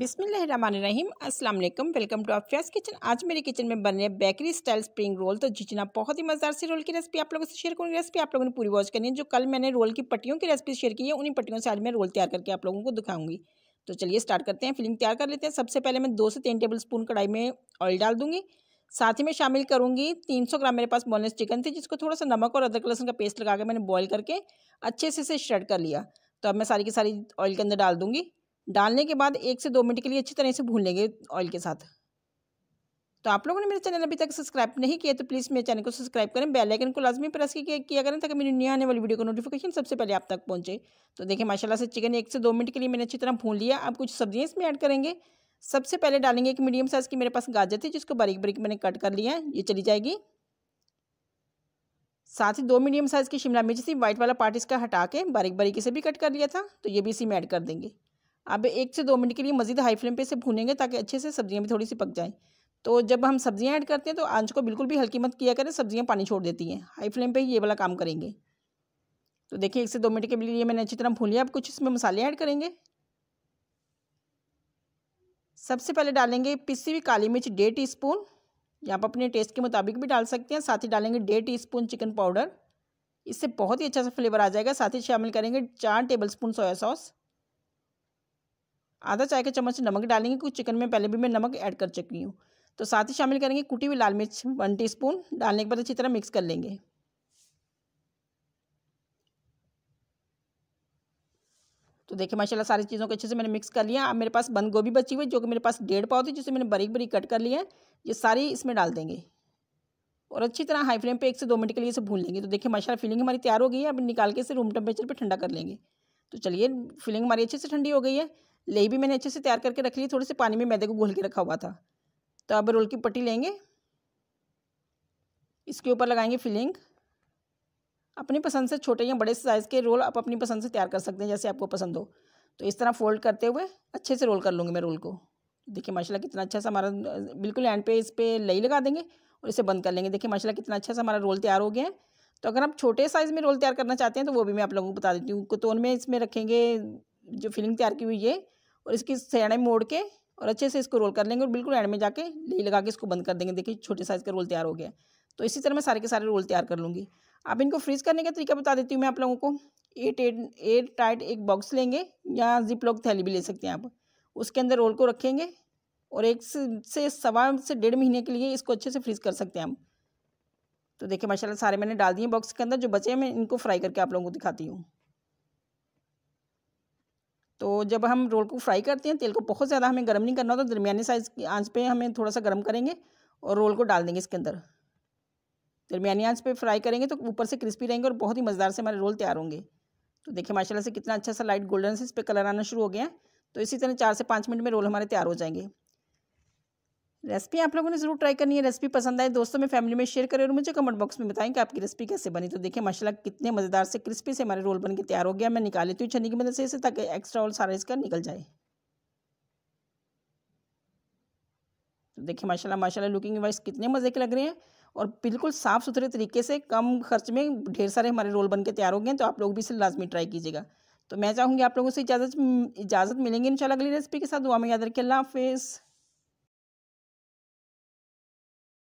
बिसमीम अस्सलाम वालेकुम वेलकम टू अफियाज़ किचन आज मेरे किचन में बन रहे बेकरी स्टाइल स्प्रिंग रोल तो जिचना बहुत ही मज़ेदार से रोल की रेसिपी आप लोगों से शेयर करूँगी रेसिपी आप लोगों ने पूरी वॉच करनी है जो कल मैंने रोल की पट्टियों की रेसिपी शेयर की है उन्हीं पट्टियों से आज मैं रोल तैयार करके आप लोगों को दिखाऊंगी तो चलिए स्टार्ट करते हैं फिलिंग तैयार कर लेते हैं सबसे पहले मैं दो से तीन टेबल स्पून कढ़ाई में ऑयल डाल दूँगी साथ ही में शामिल करूँगी तीन सौ ग्राम मेरे पास बोनलेस चिकन थी जिसको थोड़ा सा नमक और अदरक लहसुन का पेस्ट लगा के मैंने बॉयल करके अच्छे से इसे श्रेड कर लिया तो अब मैं सारी की सारी ऑयल के अंदर डाल दूँगी डालने के बाद एक से दो मिनट के लिए अच्छी तरह से भून लेंगे ऑयल के साथ तो आप लोगों ने मेरे चैनल अभी तक सब्सक्राइब नहीं किया तो प्लीज़ मेरे चैनल को सब्सक्राइब करें बेल आइकन को लाजमी प्रेस किया करें ताकि मेरी नई आने वाली वीडियो का नोटिफिकेशन सबसे पहले आप तक पहुंचे तो देखिए माशाल्लाह से चिकन एक से दो मिनट के लिए मैंने अच्छी तरह भून लिया अब कुछ सब्जियाँ इसमें ऐड करेंगे सबसे पहले डालेंगे एक मीडियम साइज़ की मेरे पास गाजर थी जिसको बारीक बारीक मैंने कट कर लिया ये चली जाएगी साथ ही दो मीडियम साइज़ की शिमला मिर्च थी वाइट वाला पार्ट इसका हटा के बारीक बारीक से भी कट कर लिया था तो ये भी इसी में ऐड कर देंगे अब एक से दो मिनट के लिए मज़ीद हाई फ्लेम पे इसे भूनेंगे ताकि अच्छे से सब्ज़ियाँ भी थोड़ी सी पक जाएँ तो जब हम सब्ज़ियाँ ऐड करते हैं तो आंच को बिल्कुल भी हल्की मत किया करें सब्ज़ियाँ पानी छोड़ देती हैं हाई फ्लेम पर ही ये वाला काम करेंगे तो देखिए एक से दो मिनट के लिए मैंने अच्छी तरह भून लिया अब कुछ इसमें मसाले ऐड करेंगे सबसे पहले डालेंगे पिसी हुई काली मिर्च डेढ़ टी स्पून या आप अपने टेस्ट के मुताबिक भी डाल सकते हैं साथ ही डालेंगे डेढ़ टी स्पून चिकन पाउडर इससे बहुत ही अच्छा सा फ्लेवर आ जाएगा साथ ही शामिल करेंगे चार टेबल स्पून सोया सॉस आधा चाय का चम्मच नमक डालेंगे क्योंकि चिकन में पहले भी मैं नमक ऐड कर चुकी हूँ तो साथ ही शामिल करेंगे कुटी हुई लाल मिर्च वन टीस्पून डालने के बाद अच्छी तरह मिक्स कर लेंगे तो देखिए माशाल्लाह सारी चीज़ों को अच्छे से मैंने मिक्स कर लिया अब मेरे पास बंद गोभी बची हुई जो कि मेरे पास डेढ़ पाव थी जिसे मैंने बारीक बारीक कट कर लिया है ये सारी इसमें डाल देंगे और अच्छी तरह हाई फ्लेम पे एक से दो मिनट के लिए इसे भून लेंगे तो देखिए माशाल्लाह फिलिंग हमारी तैयार हो गई है अब निकाल के इसे रूम टेम्परेचर पर ठंडा कर लेंगे तो चलिए फिलिंग हमारी अच्छे से ठंडी हो गई है लई भी मैंने अच्छे से तैयार करके रख ली थोड़े से पानी में मैदे को घोल के रखा हुआ था तो अब रोल की पट्टी लेंगे इसके ऊपर लगाएंगे फिलिंग अपनी पसंद से छोटे या बड़े साइज़ के रोल आप अपनी पसंद से तैयार कर सकते हैं जैसे आपको पसंद हो तो इस तरह फोल्ड करते हुए अच्छे से रोल कर लूँगी मैं रोल को देखिए माशाल्लाह कितना अच्छा सा हमारा बिल्कुल एंड पे इस पर लई लगा देंगे और इसे बंद कर लेंगे देखिए माशाल्लाह कितना अच्छा सा हमारा रोल तैयार हो गया है तो अगर आप छोटे साइज़ में रोल तैयार करना चाहते हैं तो वो भी मैं आप लोगों को बता देती हूँ कुतोन में इसमें रखेंगे जो फिलिंग तैयार की हुई है और इसकी सैने मोड़ के और अच्छे से इसको रोल कर लेंगे और बिल्कुल एंड में जाके ले लगा के इसको बंद कर देंगे देखिए छोटे साइज़ का रोल तैयार हो गया तो इसी तरह मैं सारे के सारे रोल तैयार कर लूँगी आप इनको फ्रीज करने का तरीका बता देती हूँ मैं आप लोगों को एट एट एयर टाइट एक बॉक्स लेंगे या जिप लॉक थैली भी ले सकते हैं आप उसके अंदर रोल को रखेंगे और एक से सवा से डेढ़ महीने के लिए इसको अच्छे से फ्रीज कर सकते हैं हम तो देखिए माशाल्लाह सारे मैंने डाल दिए बॉक्स के अंदर जो बचे हैं मैं इनको फ्राई करके आप लोगों को दिखाती हूँ तो जब हम रोल को फ्राई करते हैं तेल को बहुत ज़्यादा हमें गर्म नहीं करना होता तो दरमियाने साइज़ की आंच पे हमें थोड़ा सा गर्म करेंगे और रोल को डाल देंगे इसके अंदर दरमियानी आंच पे फ्राई करेंगे तो ऊपर से क्रिस्पी रहेंगे और बहुत ही मज़ेदार से हमारे रोल तैयार होंगे तो देखिए माशाल्लाह से कितना अच्छा सा लाइट गोल्डन से इस पर कलर आना शुरू हो गया है तो इसी तरह चार से पाँच मिनट में रोल हमारे तैयार हो जाएंगे रेसिपी आप लोगों ने ज़रूर ट्राई करनी है रेसिपी पसंद आए दोस्तों में फैमिली में शेयर करें और मुझे कमेंट बॉक्स में बताएं कि आपकी रेसिपी कैसे बनी तो देखिए माशाल्लाह कितने मज़ेदार से क्रिस्पी से हमारे रोल बन के तैयार हो गया मैं निकाल लेती हूँ छनी की मदद से इसे ताकि एक्स्ट्रा और सारा इसका निकल जाए तो देखिए माशाला माशाला लुकिंग वाइज कितने मज़े के लग रहे हैं और बिल्कुल साफ़ सुथरे तरीके से कम खर्च में ढेर सारे हमारे रोल बन के तैयार हो गए तो आप लोग भी इसे लाजमी ट्राई कीजिएगा तो मैं चाहूँगी आप लोगों से इजाज़त इजाज़त मिलेंगी इन अगली रेसिपी के साथ दुआ में याद रखिए अल्लाह हाफिज़